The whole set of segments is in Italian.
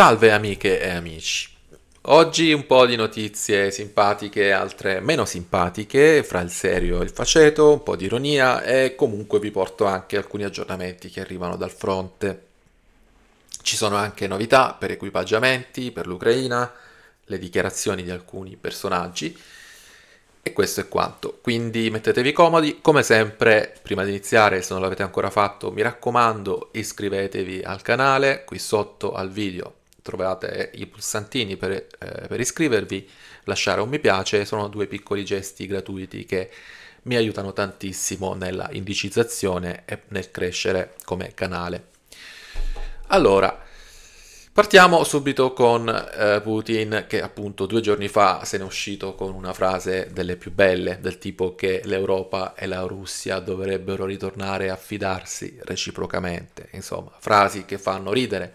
Salve amiche e amici. Oggi un po' di notizie simpatiche, altre meno simpatiche, fra il serio e il faceto, un po' di ironia e comunque vi porto anche alcuni aggiornamenti che arrivano dal fronte. Ci sono anche novità per equipaggiamenti, per l'Ucraina, le dichiarazioni di alcuni personaggi. E questo è quanto. Quindi mettetevi comodi, come sempre, prima di iniziare, se non l'avete ancora fatto, mi raccomando, iscrivetevi al canale, qui sotto al video trovate i pulsantini per, eh, per iscrivervi, lasciare un mi piace, sono due piccoli gesti gratuiti che mi aiutano tantissimo nella indicizzazione e nel crescere come canale. Allora, partiamo subito con eh, Putin che appunto due giorni fa se ne è uscito con una frase delle più belle, del tipo che l'Europa e la Russia dovrebbero ritornare a fidarsi reciprocamente, insomma, frasi che fanno ridere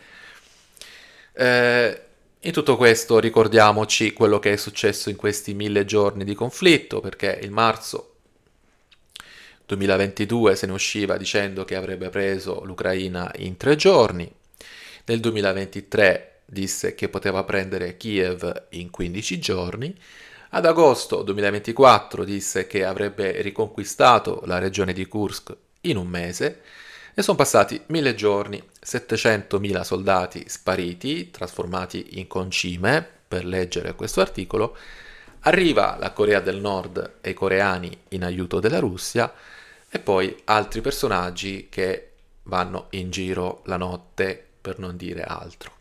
eh, in tutto questo ricordiamoci quello che è successo in questi mille giorni di conflitto, perché il marzo 2022 se ne usciva dicendo che avrebbe preso l'Ucraina in tre giorni, nel 2023 disse che poteva prendere Kiev in 15 giorni, ad agosto 2024 disse che avrebbe riconquistato la regione di Kursk in un mese, e sono passati mille giorni, 700.000 soldati spariti, trasformati in concime, per leggere questo articolo, arriva la Corea del Nord e i coreani in aiuto della Russia e poi altri personaggi che vanno in giro la notte per non dire altro.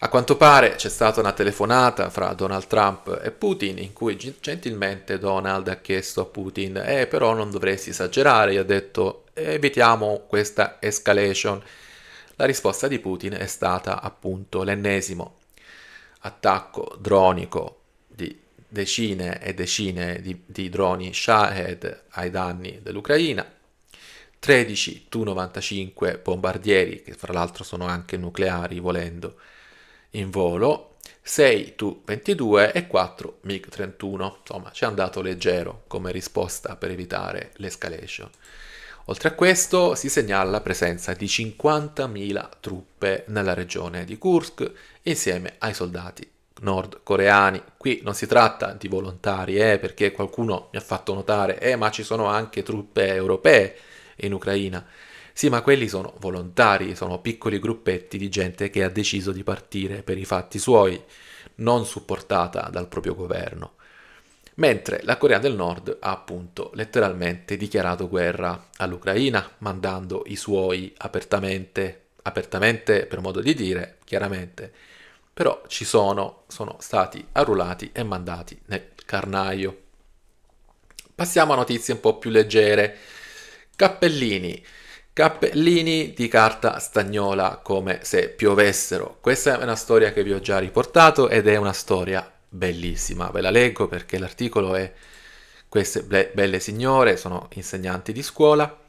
A quanto pare c'è stata una telefonata fra Donald Trump e Putin in cui gentilmente Donald ha chiesto a Putin eh però non dovresti esagerare, gli ha detto evitiamo questa escalation. La risposta di Putin è stata appunto l'ennesimo attacco dronico di decine e decine di, di droni Shahed ai danni dell'Ucraina, 13 Tu-95 bombardieri, che fra l'altro sono anche nucleari volendo, in volo, 6 Tu-22 e 4 MiG-31. Insomma, ci è andato leggero come risposta per evitare l'escalation. Oltre a questo si segnala la presenza di 50.000 truppe nella regione di Kursk insieme ai soldati nordcoreani. Qui non si tratta di volontari, eh, perché qualcuno mi ha fatto notare, eh, ma ci sono anche truppe europee in Ucraina. Sì, ma quelli sono volontari, sono piccoli gruppetti di gente che ha deciso di partire per i fatti suoi, non supportata dal proprio governo mentre la Corea del Nord ha appunto letteralmente dichiarato guerra all'Ucraina, mandando i suoi apertamente, apertamente per modo di dire, chiaramente, però ci sono, sono stati arruolati e mandati nel carnaio. Passiamo a notizie un po' più leggere. Cappellini. Cappellini di carta stagnola come se piovessero. Questa è una storia che vi ho già riportato ed è una storia bellissima. Ve la leggo perché l'articolo è Queste belle signore sono insegnanti di scuola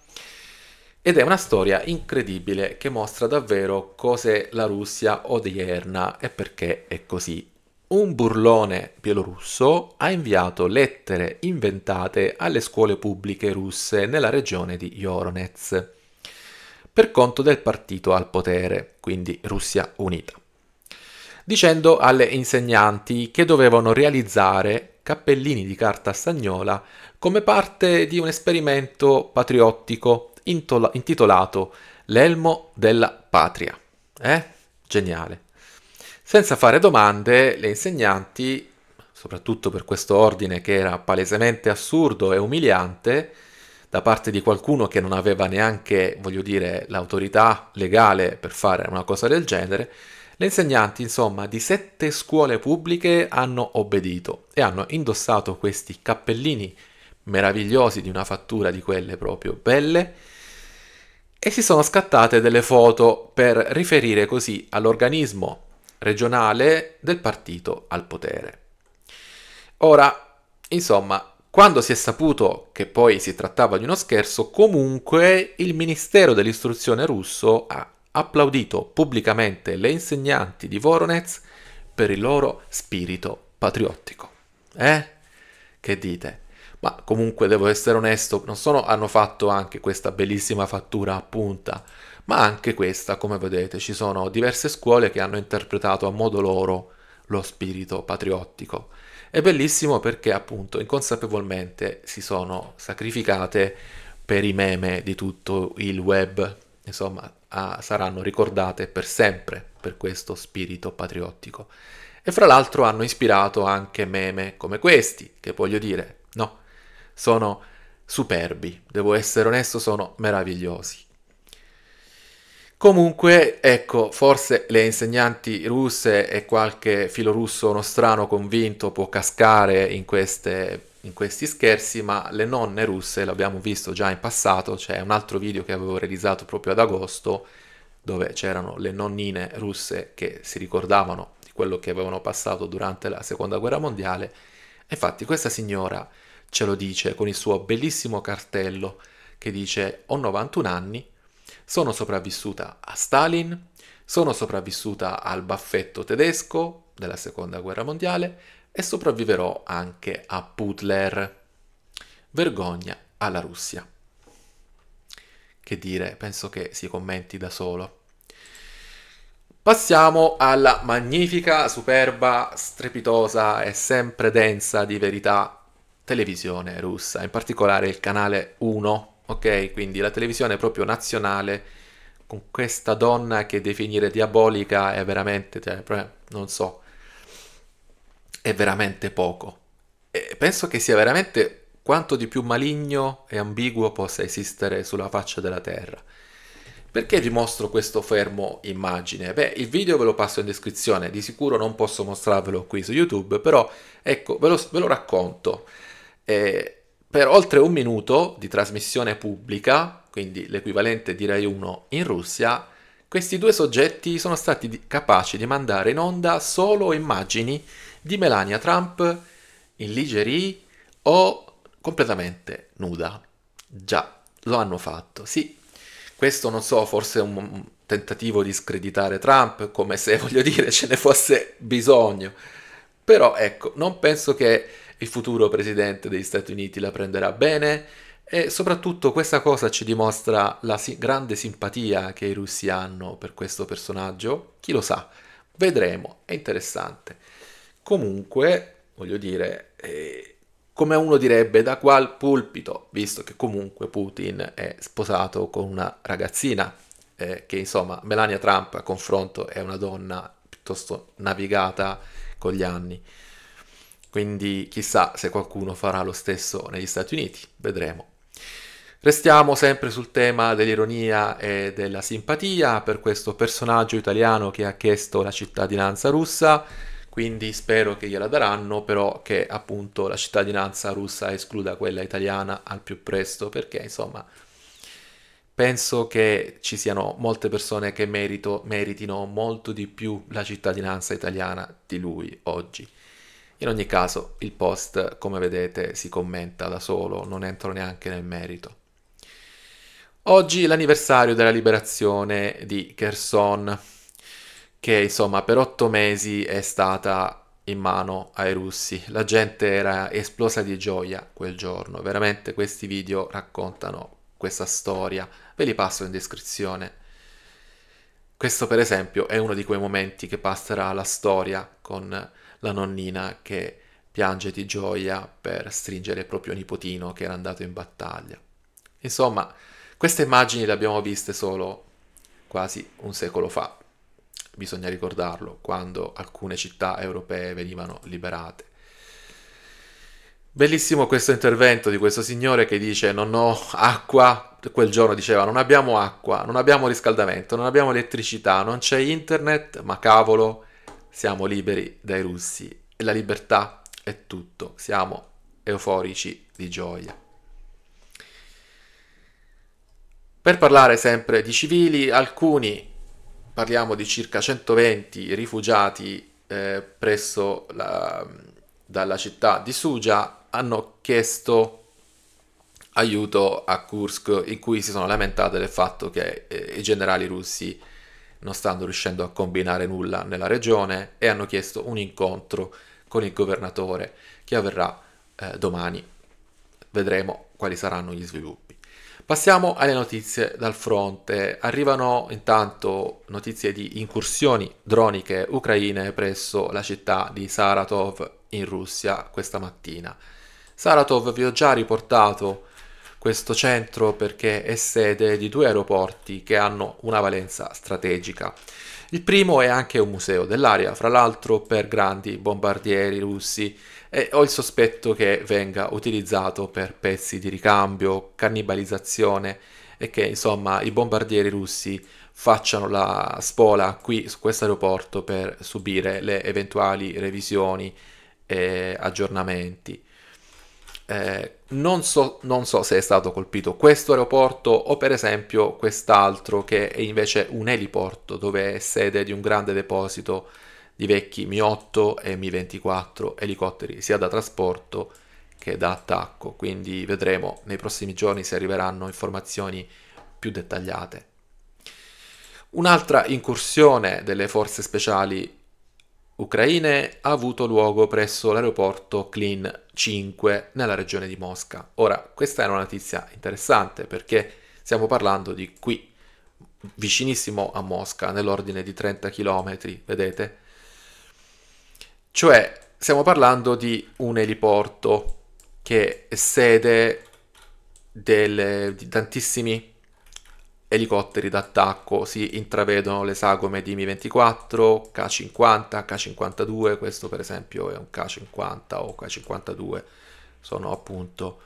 ed è una storia incredibile che mostra davvero cos'è la Russia odierna e perché è così. Un burlone bielorusso ha inviato lettere inventate alle scuole pubbliche russe nella regione di Joronez per conto del partito al potere, quindi Russia Unita dicendo alle insegnanti che dovevano realizzare cappellini di carta stagnola come parte di un esperimento patriottico intitolato L'elmo della patria. Eh? Geniale. Senza fare domande, le insegnanti, soprattutto per questo ordine che era palesemente assurdo e umiliante, da parte di qualcuno che non aveva neanche, voglio dire, l'autorità legale per fare una cosa del genere, le insegnanti, insomma, di sette scuole pubbliche hanno obbedito e hanno indossato questi cappellini meravigliosi di una fattura di quelle proprio belle e si sono scattate delle foto per riferire così all'organismo regionale del partito al potere. Ora, insomma, quando si è saputo che poi si trattava di uno scherzo, comunque il Ministero dell'Istruzione russo ha applaudito pubblicamente le insegnanti di Voronez per il loro spirito patriottico. Eh? Che dite? Ma comunque devo essere onesto, non solo hanno fatto anche questa bellissima fattura a punta, ma anche questa, come vedete, ci sono diverse scuole che hanno interpretato a modo loro lo spirito patriottico. È bellissimo perché appunto inconsapevolmente si sono sacrificate per i meme di tutto il web insomma, a, saranno ricordate per sempre per questo spirito patriottico. E fra l'altro hanno ispirato anche meme come questi, che voglio dire, no, sono superbi, devo essere onesto, sono meravigliosi. Comunque, ecco, forse le insegnanti russe e qualche filo filorusso nostrano convinto può cascare in, queste, in questi scherzi, ma le nonne russe l'abbiamo visto già in passato, c'è un altro video che avevo realizzato proprio ad agosto, dove c'erano le nonnine russe che si ricordavano di quello che avevano passato durante la seconda guerra mondiale. Infatti questa signora ce lo dice con il suo bellissimo cartello che dice ho 91 anni, sono sopravvissuta a Stalin, sono sopravvissuta al baffetto tedesco della seconda guerra mondiale e sopravviverò anche a Putler. Vergogna alla Russia. Che dire, penso che si commenti da solo. Passiamo alla magnifica, superba, strepitosa e sempre densa di verità televisione russa, in particolare il canale 1 Ok, quindi la televisione proprio nazionale con questa donna che definire diabolica è veramente, cioè, non so, è veramente poco. E penso che sia veramente quanto di più maligno e ambiguo possa esistere sulla faccia della Terra. Perché vi mostro questo fermo immagine? Beh, il video ve lo passo in descrizione, di sicuro non posso mostrarvelo qui su YouTube, però ecco, ve lo, ve lo racconto. Eh, per oltre un minuto di trasmissione pubblica, quindi l'equivalente di Rai 1 in Russia, questi due soggetti sono stati capaci di mandare in onda solo immagini di Melania Trump in lingerie o completamente nuda. Già, lo hanno fatto, sì. Questo non so, forse è un tentativo di screditare Trump, come se voglio dire ce ne fosse bisogno. Però ecco, non penso che il futuro presidente degli Stati Uniti la prenderà bene e soprattutto questa cosa ci dimostra la si- grande simpatia che i russi hanno per questo personaggio. Chi lo sa, vedremo, è interessante. Comunque, voglio dire, eh, come uno direbbe, da qual pulpito, visto che comunque Putin è sposato con una ragazzina, eh, che insomma Melania Trump a confronto è una donna piuttosto navigata con gli anni. Quindi chissà se qualcuno farà lo stesso negli Stati Uniti, vedremo. Restiamo sempre sul tema dell'ironia e della simpatia per questo personaggio italiano che ha chiesto la cittadinanza russa, quindi spero che gliela daranno, però che appunto la cittadinanza russa escluda quella italiana al più presto, perché insomma penso che ci siano molte persone che merito, meritino molto di più la cittadinanza italiana di lui oggi. In ogni caso, il post, come vedete, si commenta da solo, non entro neanche nel merito. Oggi l'anniversario della liberazione di Kherson, che insomma per otto mesi è stata in mano ai russi. La gente era esplosa di gioia quel giorno, veramente questi video raccontano questa storia, ve li passo in descrizione. Questo per esempio è uno di quei momenti che passerà la storia con la nonnina che piange di gioia per stringere il proprio nipotino che era andato in battaglia. Insomma, queste immagini le abbiamo viste solo quasi un secolo fa, bisogna ricordarlo, quando alcune città europee venivano liberate. Bellissimo questo intervento di questo signore che dice non ho acqua, quel giorno diceva non abbiamo acqua, non abbiamo riscaldamento, non abbiamo elettricità, non c'è internet, ma cavolo, siamo liberi dai russi e la libertà è tutto, siamo euforici di gioia. Per parlare sempre di civili, alcuni, parliamo di circa 120 rifugiati eh, presso la, dalla città di Suja, hanno chiesto aiuto a Kursk in cui si sono lamentate del fatto che eh, i generali russi non stanno riuscendo a combinare nulla nella regione e hanno chiesto un incontro con il governatore che avverrà eh, domani. Vedremo quali saranno gli sviluppi. Passiamo alle notizie dal fronte. Arrivano intanto notizie di incursioni droniche ucraine presso la città di Saratov in Russia questa mattina. Saratov vi ho già riportato questo centro perché è sede di due aeroporti che hanno una valenza strategica. Il primo è anche un museo dell'aria, fra l'altro per grandi bombardieri russi e ho il sospetto che venga utilizzato per pezzi di ricambio, cannibalizzazione e che insomma i bombardieri russi facciano la spola qui su questo aeroporto per subire le eventuali revisioni e aggiornamenti. Eh, non, so, non, so, se è stato colpito questo aeroporto o per esempio quest'altro che è invece un eliporto dove è sede di un grande deposito di vecchi Mi-8 e Mi-24 elicotteri sia da trasporto che da attacco, quindi vedremo nei prossimi giorni se arriveranno informazioni più dettagliate. Un'altra incursione delle forze speciali ucraine ha avuto luogo presso l'aeroporto Klin 5 nella regione di Mosca. Ora, questa è una notizia interessante perché stiamo parlando di qui, vicinissimo a Mosca, nell'ordine di 30 km, vedete? Cioè, stiamo parlando di un eliporto che è sede delle, di tantissimi elicotteri d'attacco, si intravedono le sagome di Mi-24, K-50, K-52, questo per esempio è un K-50 o K-52, sono appunto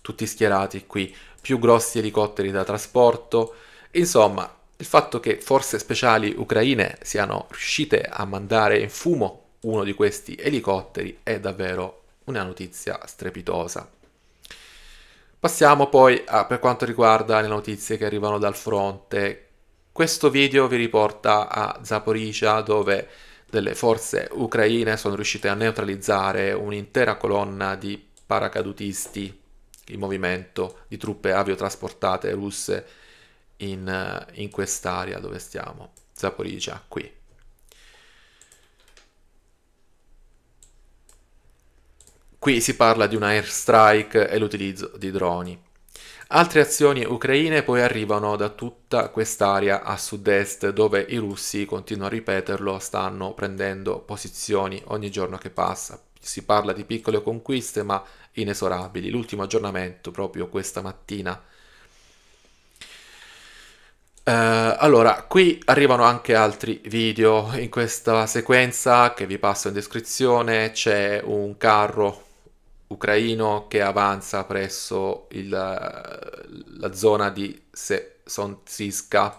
tutti schierati qui, più grossi elicotteri da trasporto, insomma il fatto che forze speciali ucraine siano riuscite a mandare in fumo uno di questi elicotteri è davvero una notizia strepitosa. Passiamo poi a, per quanto riguarda le notizie che arrivano dal fronte. Questo video vi riporta a Zaporizia dove delle forze ucraine sono riuscite a neutralizzare un'intera colonna di paracadutisti in movimento, di truppe aviotrasportate russe in, eh, in quest'area dove stiamo, Zaporizia, qui. Qui si parla di una airstrike e l'utilizzo di droni. Altre azioni ucraine poi arrivano da tutta quest'area a sud-est dove i russi, continuo a ripeterlo, stanno prendendo posizioni ogni giorno che passa. Si parla di piccole conquiste ma inesorabili. L'ultimo aggiornamento proprio questa mattina. Eh, allora, qui arrivano anche altri video. In questa sequenza che vi passo in descrizione c'è un carro ucraino che avanza presso il, la zona di Sonsiska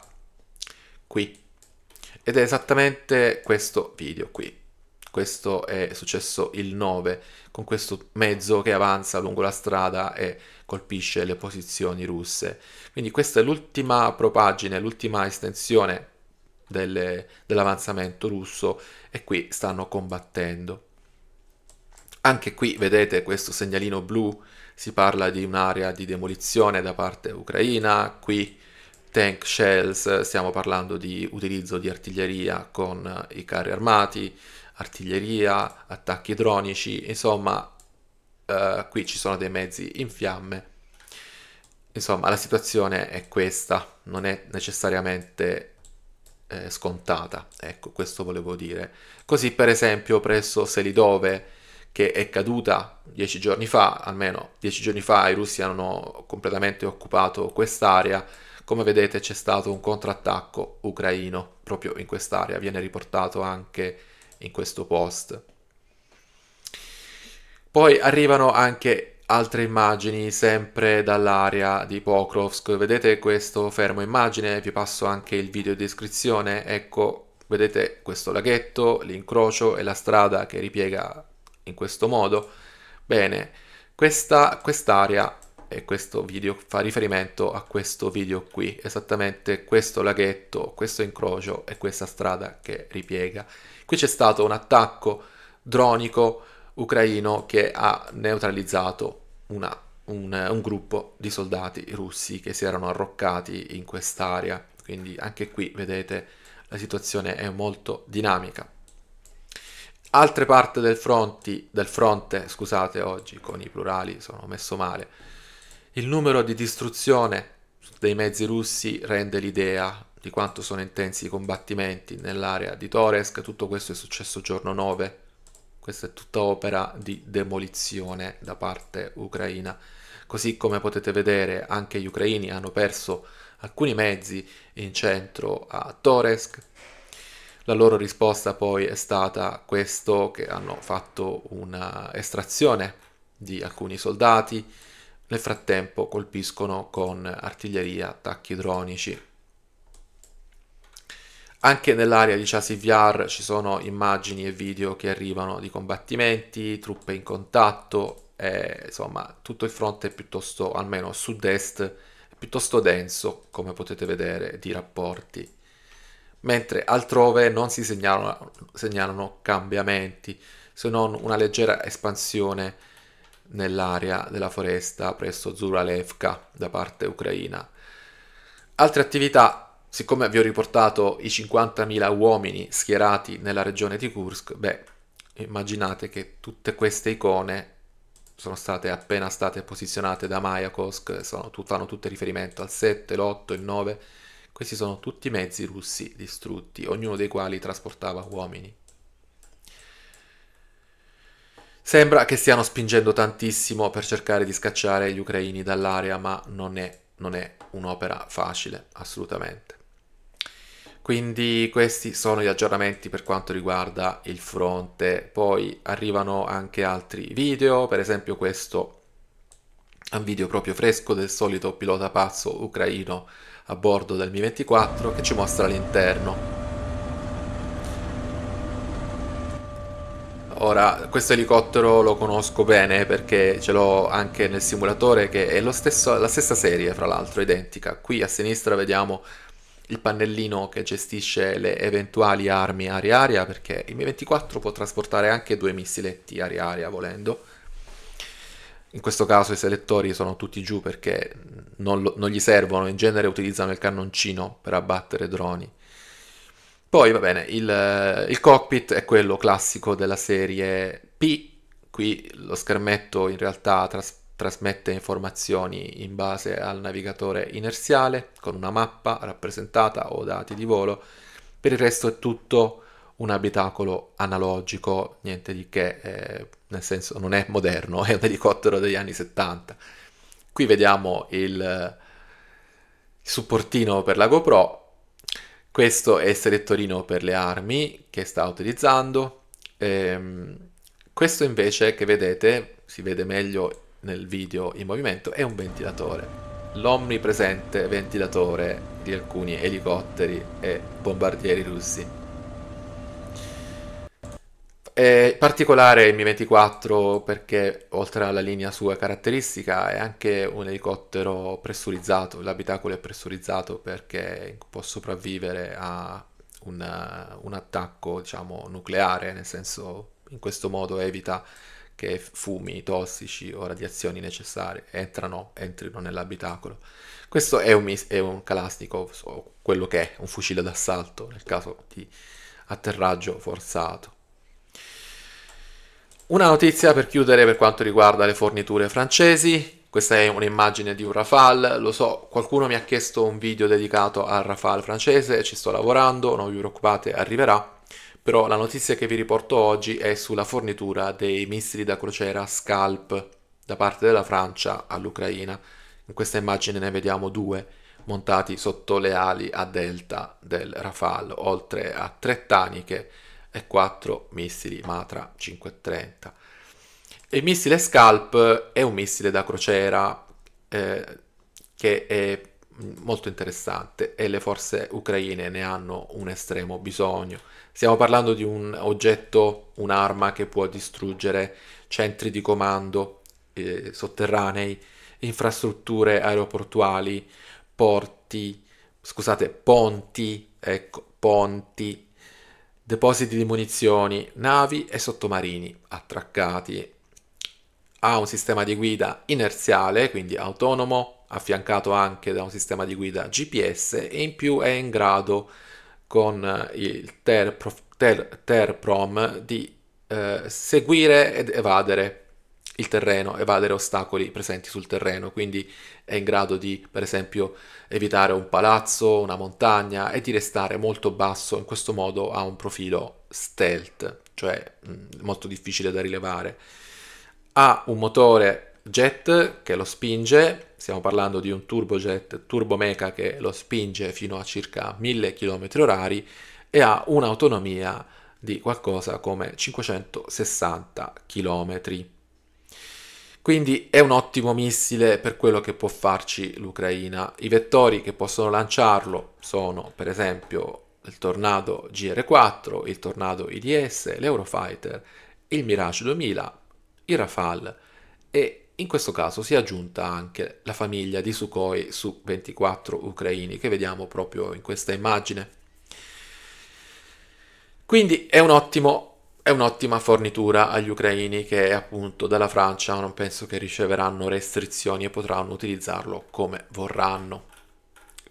qui. Ed è esattamente questo video qui. Questo è successo il 9, con questo mezzo che avanza lungo la strada e colpisce le posizioni russe. Quindi questa è l'ultima propagine, l'ultima estensione delle, dell'avanzamento russo e qui stanno combattendo. Anche qui vedete questo segnalino blu, si parla di un'area di demolizione da parte ucraina, qui tank shells, stiamo parlando di utilizzo di artiglieria con i carri armati, artiglieria, attacchi dronici, insomma eh, qui ci sono dei mezzi in fiamme. Insomma la situazione è questa, non è necessariamente eh, scontata, ecco questo volevo dire. Così per esempio presso Selidove che è caduta dieci giorni fa, almeno dieci giorni fa i russi hanno completamente occupato quest'area. Come vedete c'è stato un contrattacco ucraino proprio in quest'area, viene riportato anche in questo post. Poi arrivano anche altre immagini sempre dall'area di Pokrovsk. Vedete questo fermo immagine, vi passo anche il video in descrizione. Ecco, vedete questo laghetto, l'incrocio e la strada che ripiega in questo modo. Bene, questa, quest'area e questo video fa riferimento a questo video qui, esattamente questo laghetto, questo incrocio e questa strada che ripiega. Qui c'è stato un attacco dronico ucraino che ha neutralizzato una, un, un gruppo di soldati russi che si erano arroccati in quest'area, quindi anche qui vedete la situazione è molto dinamica. Altre parti del, fronti, del fronte, scusate, oggi con i plurali sono messo male. Il numero di distruzione dei mezzi russi rende l'idea di quanto sono intensi i combattimenti nell'area di Toresk. Tutto questo è successo giorno 9. Questa è tutta opera di demolizione da parte ucraina. Così come potete vedere, anche gli ucraini hanno perso alcuni mezzi in centro a Toresk la loro risposta poi è stata questo, che hanno fatto un'estrazione di alcuni soldati, nel frattempo colpiscono con artiglieria attacchi dronici. Anche nell'area di Chassis ci sono immagini e video che arrivano di combattimenti, truppe in contatto, e, insomma tutto il fronte è piuttosto, almeno sud-est, piuttosto denso come potete vedere di rapporti mentre altrove non si segnalano, segnalano cambiamenti, se non una leggera espansione nell'area della foresta presso Zuralevka da parte ucraina. Altre attività, siccome vi ho riportato i 50.000 uomini schierati nella regione di Kursk, beh, immaginate che tutte queste icone sono state appena state posizionate da Mayakovsk, sono, fanno tutte riferimento al 7, l'8, il 9 questi sono tutti i mezzi russi distrutti, ognuno dei quali trasportava uomini. Sembra che stiano spingendo tantissimo per cercare di scacciare gli ucraini dall'area, ma non è, non è un'opera facile, assolutamente. Quindi questi sono gli aggiornamenti per quanto riguarda il fronte. Poi arrivano anche altri video, per esempio questo è un video proprio fresco del solito pilota pazzo ucraino a bordo del Mi-24 che ci mostra l'interno. Ora, questo elicottero lo conosco bene perché ce l'ho anche nel simulatore che è stesso, la stessa serie, fra l'altro, identica. Qui a sinistra vediamo il pannellino che gestisce le eventuali armi aria-aria perché il Mi-24 può trasportare anche due missiletti aria-aria volendo in questo caso i selettori sono tutti giù perché non, lo, non, gli servono, in genere utilizzano il cannoncino per abbattere droni. Poi va bene, il, il, cockpit è quello classico della serie P, qui lo schermetto in realtà tras- trasmette informazioni in base al navigatore inerziale con una mappa rappresentata o dati di volo, per il resto è tutto un abitacolo analogico, niente di che, eh, nel senso non è moderno, è un elicottero degli anni 70. Qui vediamo il, il supportino per la GoPro, questo è il selettorino per le armi che sta utilizzando, ehm, questo invece che vedete, si vede meglio nel video in movimento, è un ventilatore. L'omnipresente ventilatore di alcuni elicotteri e bombardieri russi. Eh, particolare il Mi-24 perché oltre alla linea sua caratteristica è anche un elicottero pressurizzato, l'abitacolo è pressurizzato perché può sopravvivere a un, un attacco diciamo, nucleare, nel senso in questo modo evita che fumi tossici o radiazioni necessarie entrano, entrino nell'abitacolo. Questo è un, mis- è un calastico, quello che è, un fucile d'assalto nel caso di atterraggio forzato. Una notizia per chiudere per quanto riguarda le forniture francesi. Questa è un'immagine di un Rafale, lo so, qualcuno mi ha chiesto un video dedicato al Rafale francese, ci sto lavorando, non vi preoccupate, arriverà. Però la notizia che vi riporto oggi è sulla fornitura dei missili da crociera Scalp da parte della Francia all'Ucraina. In questa immagine ne vediamo due montati sotto le ali a delta del Rafale, oltre a tre taniche e 4 missili Matra 530. Il missile Scalp è un missile da crociera eh, che è molto interessante e le forze ucraine ne hanno un estremo bisogno. Stiamo parlando di un oggetto, un'arma che può distruggere centri di comando eh, sotterranei, infrastrutture aeroportuali, porti, scusate, ponti, ecco, ponti, depositi di munizioni, navi e sottomarini attraccati. Ha un sistema di guida inerziale, quindi autonomo, affiancato anche da un sistema di guida GPS e in più è in grado con eh, il TERPROM ter, ter di eh, seguire ed evadere il terreno, evadere ostacoli presenti sul terreno, quindi è in grado di, per esempio, evitare un palazzo, una montagna e di restare molto basso, in questo modo ha un profilo stealth, cioè molto difficile da rilevare. Ha un motore jet che lo spinge, stiamo parlando di un turbojet turbomeca che lo spinge fino a circa 1000 km/h e ha un'autonomia di qualcosa come 560 km quindi è un ottimo missile per quello che può farci l'Ucraina. I vettori che possono lanciarlo sono per esempio il Tornado GR4, il Tornado IDS, l'Eurofighter, il Mirage 2000, il Rafale e in questo caso si è aggiunta anche la famiglia di Sukhoi su 24 ucraini che vediamo proprio in questa immagine. Quindi è un ottimo è un'ottima fornitura agli ucraini che appunto dalla Francia non penso che riceveranno restrizioni e potranno utilizzarlo come vorranno.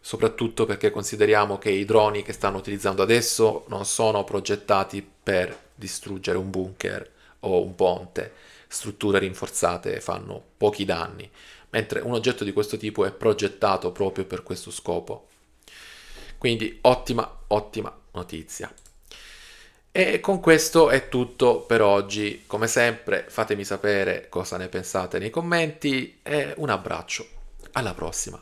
Soprattutto perché consideriamo che i droni che stanno utilizzando adesso non sono progettati per distruggere un bunker o un ponte. Strutture rinforzate fanno pochi danni, mentre un oggetto di questo tipo è progettato proprio per questo scopo. Quindi ottima, ottima notizia. E con questo è tutto per oggi. Come sempre, fatemi sapere cosa ne pensate nei commenti e un abbraccio. Alla prossima.